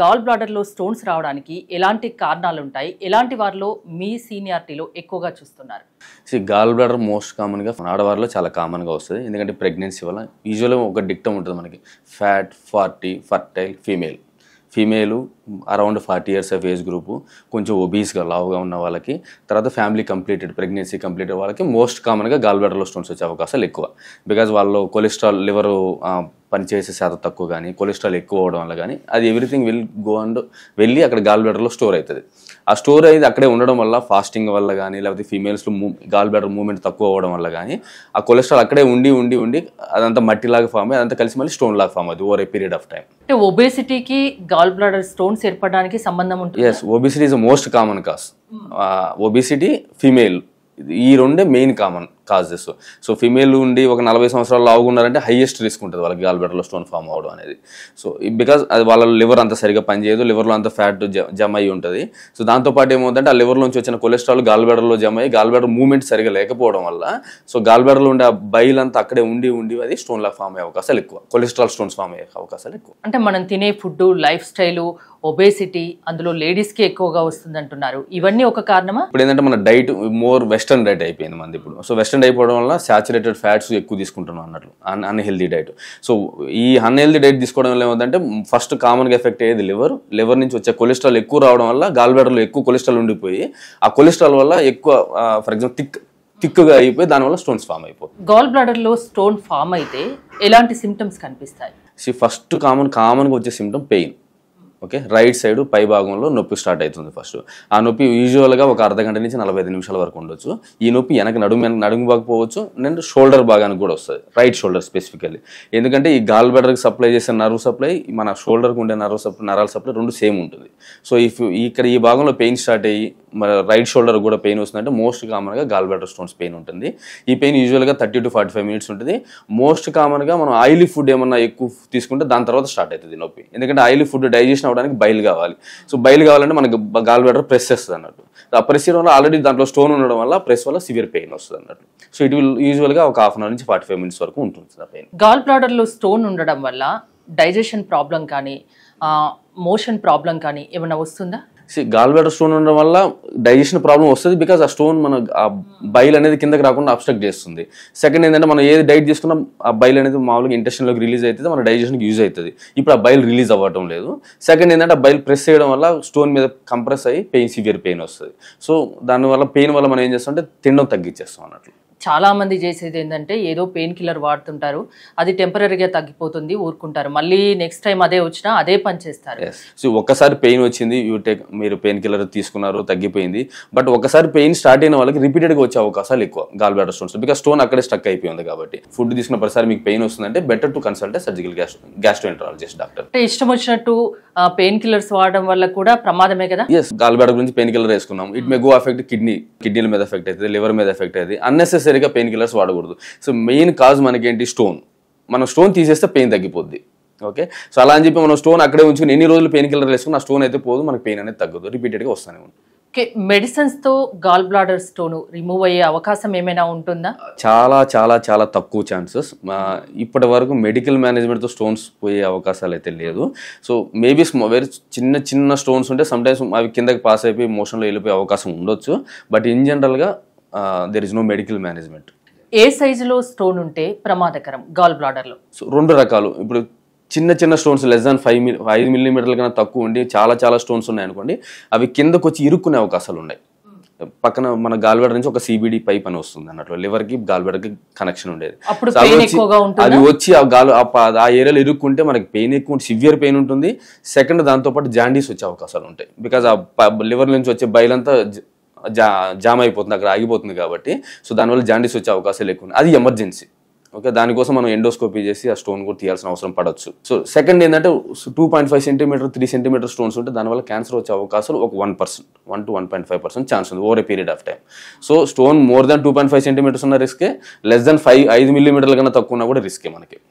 Gall బ్లాడర్లో stones రావడానికి ఎలాంటి కారణాలు ఉంటాయి ఎలాంటి వారిలో మీ సీనియారిటీలో ఎక్కువగా చూస్తున్నారు గాల్ బ్లాడర్ మోస్ట్ కామన్గా ఆడవారిలో చాలా కామన్గా వస్తుంది ఎందుకంటే ప్రెగ్నెన్సీ వల్ల యూజువల్గా ఒక డిక్టం ఉంటుంది మనకి fat forty fertile female female around forty years of age group కొంచెం ఒబీస్గా లావుగా ఉన్న వాళ్ళకి తర్వాత ఫ్యామిలీ కంప్లీటెడ్ ప్రెగ్నెన్సీ కంప్లీటెడ్ వాళ్ళకి మోస్ట్ కామన్గా గాల్ బ్లాడర్లో స్టోన్స్ వచ్చే అవకాశాలు ఎక్కువ బికాజ్ వాళ్ళు కొలెస్ట్రాల్ లివరు పనిచేసే శాతం తక్కువ కానీ కొలెస్ట్రాల్ ఎక్కువ అవడం వల్ల కానీ అది ఎవ్రీథింగ్ విల్ గో అండ్ వెళ్ళి అక్కడ గాల్ బ్లడర్లో స్టోర్ అవుతుంది ఆ స్టోర్ అయితే అక్కడే ఉండడం వల్ల ఫాస్టింగ్ వల్ల కానీ లేకపోతే ఫీమేల్స్లో మూ గాల్ బ్లడర్ మూమెంట్ తక్కువ అవడం వల్ల కానీ ఆ కొలెస్ట్రాల్ అక్కడే ఉండి ఉండి ఉండి అదంతా మట్టిలాగా ఫామ్ అయ్యి అదంతా కలిసి మళ్ళీ స్టోన్ లాగా ఫామ్ అవుతుంది over a period of time అంటే ఒబేసిటీకి గాల్ బ్లడర్ స్టోన్స్ ఏర్పడడానికి సంబంధం ఉంటుంది yes obesity is most common cause hmm. Obesity female ఈ రెండే main common causes so female ఉండి ఒక నలభై సంవత్సరాలు ఉన్నారంటే హైయెస్ట్ రిస్క్ ఉంటుంది వాళ్ళకి గాల్బెడర్లో స్టోన్ ఫామ్ అవడం అనేది సో బికాస్ అది వాళ్ళ లివర్ అంత సరిగా పనిచేయదు లివర్లో అంత ఫ్యాట్ జమ అయి ఉంటుంది సో దాంతోపాటు ఏమవుతుందంటే ఆ లివర్లోంచి వచ్చిన కొలెస్ట్రాల్ గాల్బెడర్లో జమ అయ్యి గాల్బెడర్ మూమెంట్ సరిగా లేకపోవడం వల్ల సో గాల్బెడర్లో ఉండే ఆ బైల్ అంతా అక్కడే ఉండి ఉండి అది స్టోన్లా ఫామ్ అయ్యే అవకాశాలు ఎక్కువ కొలెస్ట్రాల్ స్టోన్స్ ఫామ్ అయ్యే అవకాశాలు ఎక్కువ అంటే మనం తినే ఫుడ్ లైఫ్ స్టైల్ ఒబేసిటీ అందులో లేడీస్కి ఎక్కువగా వస్తుంది అంటున్నారు ఇవన్నీ ఒక కారణమా ఇప్పుడు ఏంటంటే మన డైట్ మోర్ వెస్టర్న్ డైట్ అయిపోయింది మంది ఇప్పుడు సో వెస్టర్న్ ఎక్స్టెండ్ అయిపోవడం వల్ల శాచురేటెడ్ ఫ్యాట్స్ ఎక్కువ తీసుకుంటున్నాం అన్నట్లు అన్ అన్హెల్దీ డైట్ సో ఈ అన్హెల్దీ డైట్ తీసుకోవడం వల్ల ఏమవుతుందంటే ఫస్ట్ కామన్గా ఎఫెక్ట్ అయ్యేది లివర్ లివర్ నుంచి వచ్చే కొలెస్ట్రాల్ ఎక్కువ రావడం వల్ల గాల్బెడర్లో ఎక్కువ కొలెస్ట్రాల్ ఉండిపోయి ఆ కొలెస్ట్రాల్ వల్ల ఎక్కువ ఫర్ ఎగ్జాంపుల్ థిక్ థిక్గా అయిపోయి దానివల్ల స్టోన్స్ ఫామ్ అయిపోతుంది గాల్ బ్లాడర్లో స్టోన్ ఫామ్ అయితే ఎలాంటి సిమ్టమ్స్ కనిపిస్తాయి ఫస్ట్ కామన్ కామన్గా వచ్చే symptom pain okay right side పై భాగంలో నొప్పి స్టార్ట్ అవుతుంది ఫస్ట్ ఆ నొప్పి యూజువల్గా ఒక అర్ధ గంట నుంచి నలభై నిమిషాల వరకు ఉండొచ్చు ఈ నొప్పి వెనక నడుము వెనక నడుము భాగపోవచ్చు నెండ్ షోల్డర్ భాగానికి కూడా వస్తుంది రైట్ షోల్డర్ స్పెసిఫికల్లీ ఎందుకంటే ఈ గాల్ బెడర్కి సప్లై చేసే నర్వ్ సప్లై మన షోల్డర్కి ఉండే నర్వ్ సప్లై నరాల సప్లై రెండు సేమ్ ఉంటుంది సో ఇఫ్ ఇక్కడ ఈ భాగంలో పెయిన్ స్టార్ట్ అయ్యి మన రైట్ షోల్డర్ కూడా పెయిన్ వస్తుందంటే మోస్ట్ కామన్గా గాల్ బ్లాడర్ స్టోన్స్ పెయిన్ ఉంటుంది ఈ పెయిన్ యూజువల్గా thirty to forty five minutes ఉంటుంది మోస్ట్ కామన్గా మనం ఆయిలీ ఫుడ్ ఏమన్నా ఎక్కువ తీసుకుంటే దాని తర్వాత స్టార్ట్ అవుతుంది నొప్పి ఎందుకంటే ఆయిలీ ఫుడ్ డైజెషన్ అవ్వడానికి బయల్ కావాలి సో బయలు కావాలంటే మనకి గాల్ బ్లాడర్ ప్రెస్ చేస్తుంది అన్నట్టు ఆ ప్రెస్ చేయడం వల్ల ఆల్రెడీ దాంట్లో స్టోన్ ఉండడం వల్ల ప్రెస్ వల్ల సివియర్ పెయిన్ వస్తుంది అన్నట్టు సో ఇట్ విల్ యూజువల్గా ఒక హాఫ్ అన్ అవర్ నుంచి ఫార్టీ ఫైవ్ మినిట్స్ వరకు ఉంటుంది ఆ పెయిన్ గాల్ బ్లాడర్లో స్టోన్ ఉండడం వల్ల డైజెషన్ ప్రాబ్లం కానీ మోషన్ ప్రాబ్లం కానీ ఏమైనా వస్తుందా బ్లాడర్ స్టోన్ ఉండడం వల్ల డైజెషన్ ప్రాబ్లం వస్తుంది బికాస్ ఆ స్టోన్ మన ఆ బైల్ అనేది కిందకి రాకుండా అబ్స్ట్రక్ట్ చేస్తుంది సెకండ్ ఏంటంటే మనం ఏది డైట్ తీసుకున్నా ఆ బైల్ అనేది మామూలుగా ఇంటెషన్లోకి రిలీజ్ అవుతుంది మన డైజెషన్కి యూజ్ అవుతుంది ఇప్పుడు ఆ బైల్ రిలీజ్ అవ్వడం లేదు సెకండ్ ఏంటంటే ఆ బైల్ ప్రెస్ చేయడం వల్ల స్టోన్ మీద కంప్రెస్ అయ్యి పెయిన్ సివియర్ పెయిన్ వస్తుంది సో దానివల్ల పెయిన్ వల్ల మనం ఏం చేస్తామంటే తినడం తగ్గించేస్తాం అన్నట్లు చాలామంది చేసేది ఏంటంటే ఏదో పెయిన్ కిల్లర్ వాడుతుంటారు అది టెంపరీగా తగ్గిపోతుంది ఊరుకుంటారు మళ్ళీ నెక్స్ట్ టైం అదే వచ్చినా అదే పని చేస్తారు సో ఒకసారి పెయిన్ వచ్చింది యూటెక్ మీరు పెయిన్ కిల్లర్ తీసుకున్నారు తగ్గిపోయింది బట్ ఒకసారి పెయిన్ స్టార్ట్ అయిన వాళ్ళకి రిపీటెడ్గా వచ్చే అవకాశాలు ఎక్కువ gall bladder stones because stone అక్కడే స్టక్ అయిపోయింది కాబట్టి ఫుడ్ తీసుకున్న ప్రసారి మీకు పెయిన్ వస్తుందంటే better to consult surgical gas gastroenterologist doctor ఇష్టం వచ్చినట్టు పెయిన్ కిల్లర్స్ వాడడం వల్ల కూడా ప్రమాదమే కదా ఎస్ గురించి పెయిన్ కిల్లర్ వేసుకున్నాం it may go effect kidney కిడ్నీల మీద ఎఫెక్ట్ అవుతుంది లివర్ మీద ఎఫెక్ట్ అవుతుంది అన్నెసెసరీగా పెయిన్ కిల్లర్స్ వాడకూడదు సో మెయిన్ కాజ్ మనకేంటి స్టోన్ మనం స్టోన్ తీసేస్తే పెయిన్ తగ్గిపోద్ది ఓకే సో అలా అని చెప్పి మనం స్టోన్ అక్కడే ఉంచుకుని ఎన్ని రోజులు పెయిన్ కిల్లర్ వేసుకుని ఆ స్టోన్ అయితే పోదు మనకు పెయిన్ అనేది తగ్గదు రిపీటెడ్గా వస్తూనే ఉంటుంది మెడిసిన్స్తో గాల్ బ్లాడర్ స్టోన్ రిమూవ్ అయ్యే అవకాశం ఏమైనా ఉంటుందా చాలా చాలా చాలా తక్కువ ఛాన్సెస్ ఇప్పటి వరకు మెడికల్ మేనేజ్మెంట్తో స్టోన్స్ పోయే అవకాశాలు అయితే లేదు సో మేబీ వెరీ చిన్న చిన్న స్టోన్స్ ఉంటే సమ్టైమ్స్ అవి కిందకి పాస్ అయిపోయి మోషన్లో వెళ్ళిపోయే అవకాశం ఉండొచ్చు బట్ ఇన్ జనరల్గా there is no medical management ఏ సైజులో స్టోన్ ఉంటే ప్రమాదకరం గాల్ బ్లాడర్లో సో రెండు రకాలు ఇప్పుడు చిన్న చిన్న stones less than five mil ఐదు మిల్లీమీటర్ల కన్నా తక్కువ ఉండి చాలా చాలా స్టోన్స్ ఉన్నాయనుకోండి అవి కిందకు వచ్చి ఇరుక్కునే అవకాశాలు ఉన్నాయి పక్కన మన గాల్బెడ నుంచి ఒక సిబిడి పైప్ అని వస్తుంది అన్నట్లు లివర్ కి గాల్బెడర్ కి కనెక్షన్ ఉండేది అది వచ్చి ఆ గాల్ ఆ ఏరియాలో ఇరుక్కుంటే మనకి పెయిన్ ఎక్కువ సివియర్ పెయిన్ ఉంటుంది సెకండ్ దాంతో పాటు జాండీస్ వచ్చే అవకాశాలు ఉంటాయి బికాస్ ఆ లివర్ నుంచి వచ్చే బయలంతా జా జామ్ అయిపోతుంది అక్కడ ఆగిపోతుంది కాబట్టి సో దానివల్ల జాండీస్ వచ్చే అవకాశాలు ఎక్కువ అది ఎమర్జెన్సీ ఓకే దానికోసం మనం ఎండోస్కోపీ చేసి ఆ స్టోన్ కూడా తీయాల్సిన అవసరం పడవచ్చు సో సెకండ్ ఏంటంటే two point five centimetre three centimetre stones ఉంటే దానివల్ల క్యాన్సర్ వచ్చే అవకాశాలు ఒక one percent one to one point five percent chance ఉంది over a period of time so stone more than two point five centimetres ఉన్న రిస్కే less than five ఐదు మిల్లీమీటర్ల కన్నా తక్కువ ఉన్నా కూడా రిస్కే మనకి